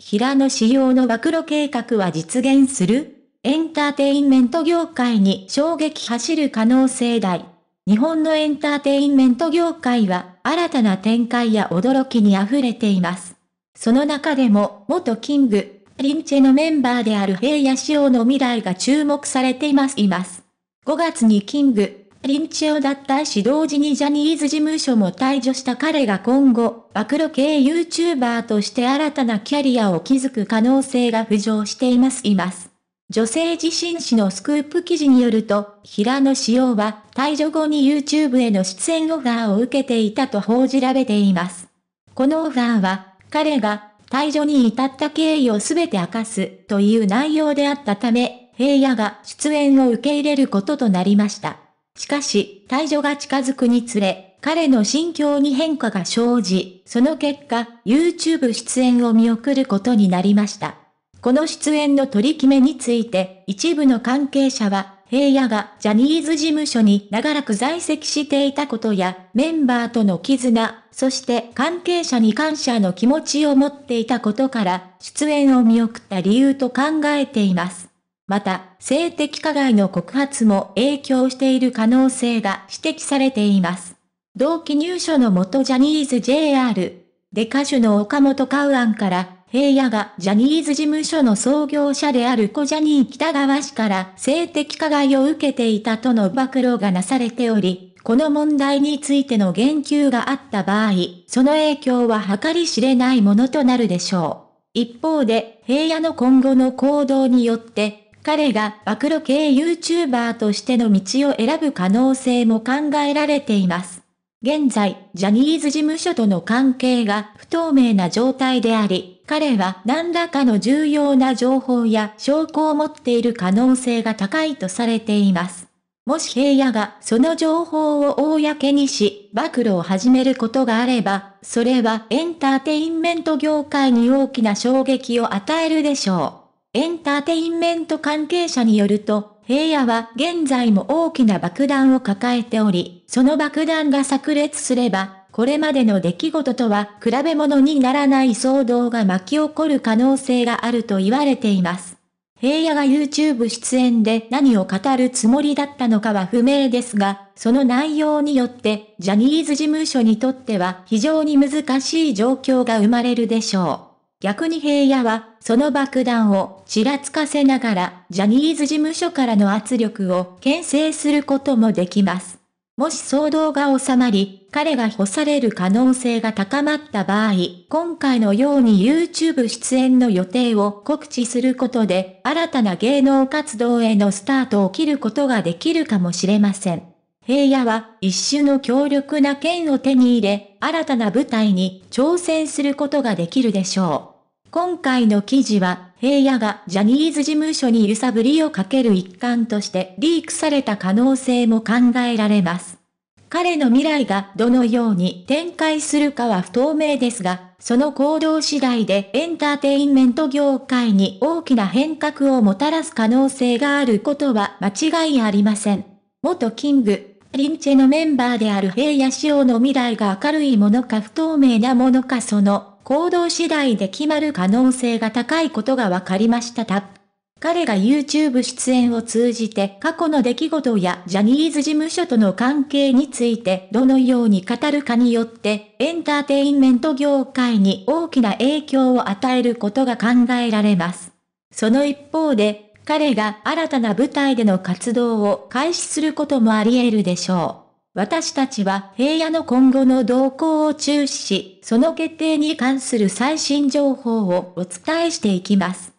平野仕様の暴露計画は実現するエンターテインメント業界に衝撃走る可能性大。日本のエンターテインメント業界は新たな展開や驚きに溢れています。その中でも元キング、リンチェのメンバーである平野仕様の未来が注目されています。います5月にキング、臨地を脱退し同時にジャニーズ事務所も退場した彼が今後、暴露系 YouTuber として新たなキャリアを築く可能性が浮上しています。います。女性自身誌のスクープ記事によると、平野紫耀は退場後に YouTube への出演オファーを受けていたと報じられています。このオファーは、彼が退場に至った経緯をすべて明かすという内容であったため、平野が出演を受け入れることとなりました。しかし、退場が近づくにつれ、彼の心境に変化が生じ、その結果、YouTube 出演を見送ることになりました。この出演の取り決めについて、一部の関係者は、平野がジャニーズ事務所に長らく在籍していたことや、メンバーとの絆、そして関係者に感謝の気持ちを持っていたことから、出演を見送った理由と考えています。また、性的加害の告発も影響している可能性が指摘されています。同期入所の元ジャニーズ JR、で歌手の岡本カウアンから、平野がジャニーズ事務所の創業者である小ジャニー北川氏から性的加害を受けていたとの暴露がなされており、この問題についての言及があった場合、その影響は計り知れないものとなるでしょう。一方で、平野の今後の行動によって、彼が暴露系 YouTuber としての道を選ぶ可能性も考えられています。現在、ジャニーズ事務所との関係が不透明な状態であり、彼は何らかの重要な情報や証拠を持っている可能性が高いとされています。もし平野がその情報を公にし、暴露を始めることがあれば、それはエンターテインメント業界に大きな衝撃を与えるでしょう。エンターテインメント関係者によると、平野は現在も大きな爆弾を抱えており、その爆弾が炸裂すれば、これまでの出来事とは比べ物にならない騒動が巻き起こる可能性があると言われています。平野が YouTube 出演で何を語るつもりだったのかは不明ですが、その内容によって、ジャニーズ事務所にとっては非常に難しい状況が生まれるでしょう。逆に平野は、その爆弾をちらつかせながら、ジャニーズ事務所からの圧力を牽制することもできます。もし騒動が収まり、彼が干される可能性が高まった場合、今回のように YouTube 出演の予定を告知することで、新たな芸能活動へのスタートを切ることができるかもしれません。平野は一種の強力な剣を手に入れ、新たな舞台に挑戦することができるでしょう。今回の記事は、平野がジャニーズ事務所に揺さぶりをかける一環としてリークされた可能性も考えられます。彼の未来がどのように展開するかは不透明ですが、その行動次第でエンターテインメント業界に大きな変革をもたらす可能性があることは間違いありません。元キング、リンチェのメンバーである平野紫耀の未来が明るいものか不透明なものかその行動次第で決まる可能性が高いことが分かりましたた。彼が YouTube 出演を通じて過去の出来事やジャニーズ事務所との関係についてどのように語るかによってエンターテインメント業界に大きな影響を与えることが考えられます。その一方で彼が新たな舞台での活動を開始することもあり得るでしょう。私たちは平野の今後の動向を注視し、その決定に関する最新情報をお伝えしていきます。